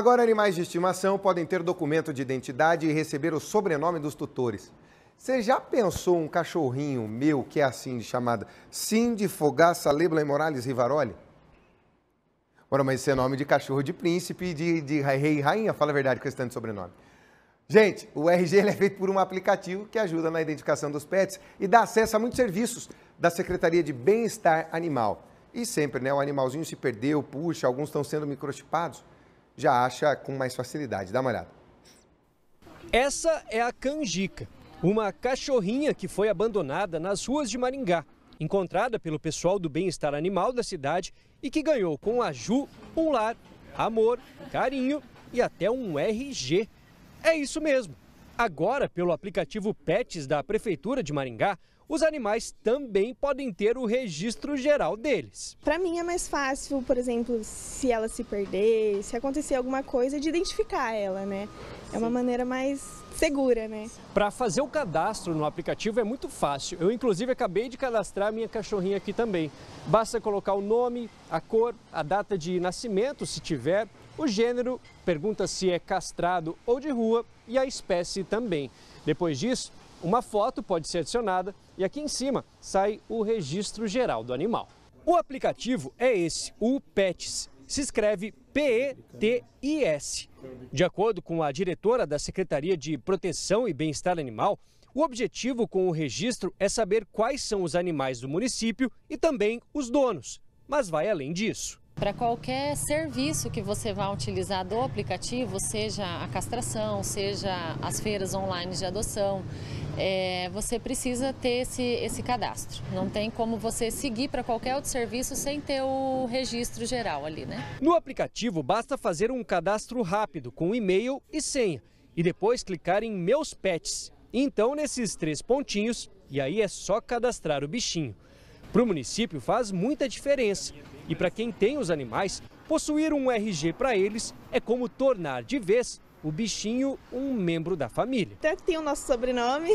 Agora, animais de estimação podem ter documento de identidade e receber o sobrenome dos tutores. Você já pensou um cachorrinho meu que é assim de chamada Cindy Fogaça e Morales Rivaroli? Ora, mas esse é nome de cachorro de príncipe de, de rei e rainha, fala a verdade com esse tanto de sobrenome. Gente, o RG é feito por um aplicativo que ajuda na identificação dos pets e dá acesso a muitos serviços da Secretaria de Bem-Estar Animal. E sempre, né, o animalzinho se perdeu, puxa, alguns estão sendo microchipados já acha com mais facilidade. Dá uma olhada. Essa é a canjica, uma cachorrinha que foi abandonada nas ruas de Maringá, encontrada pelo pessoal do bem-estar animal da cidade e que ganhou com a Ju um lar, amor, carinho e até um RG. É isso mesmo. Agora, pelo aplicativo Pets da Prefeitura de Maringá, os animais também podem ter o registro geral deles. Para mim é mais fácil, por exemplo, se ela se perder, se acontecer alguma coisa, de identificar ela, né? É uma maneira mais segura, né? Para fazer o cadastro no aplicativo é muito fácil. Eu, inclusive, acabei de cadastrar minha cachorrinha aqui também. Basta colocar o nome, a cor, a data de nascimento, se tiver, o gênero, pergunta se é castrado ou de rua e a espécie também. Depois disso, uma foto pode ser adicionada e aqui em cima sai o registro geral do animal. O aplicativo é esse, o PETS. Se escreve P-E-T-I-S. De acordo com a diretora da Secretaria de Proteção e Bem-Estar Animal, o objetivo com o registro é saber quais são os animais do município e também os donos, mas vai além disso para qualquer serviço que você vá utilizar do aplicativo, seja a castração, seja as feiras online de adoção, é, você precisa ter esse, esse cadastro. Não tem como você seguir para qualquer outro serviço sem ter o registro geral ali, né? No aplicativo, basta fazer um cadastro rápido com e-mail e senha e depois clicar em Meus Pets. Então, nesses três pontinhos, e aí é só cadastrar o bichinho. Para o município faz muita diferença, e para quem tem os animais, possuir um RG para eles é como tornar de vez o bichinho um membro da família. Até tem o nosso sobrenome.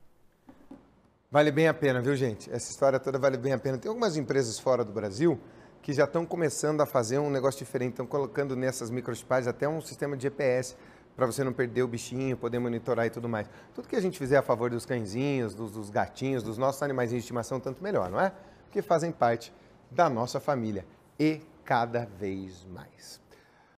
Vale bem a pena, viu, gente? Essa história toda vale bem a pena. Tem algumas empresas fora do Brasil que já estão começando a fazer um negócio diferente, estão colocando nessas microchipagens até um sistema de GPS para você não perder o bichinho, poder monitorar e tudo mais. Tudo que a gente fizer a favor dos cãezinhos, dos, dos gatinhos, dos nossos animais de estimação, tanto melhor, não é? que fazem parte da nossa família e cada vez mais.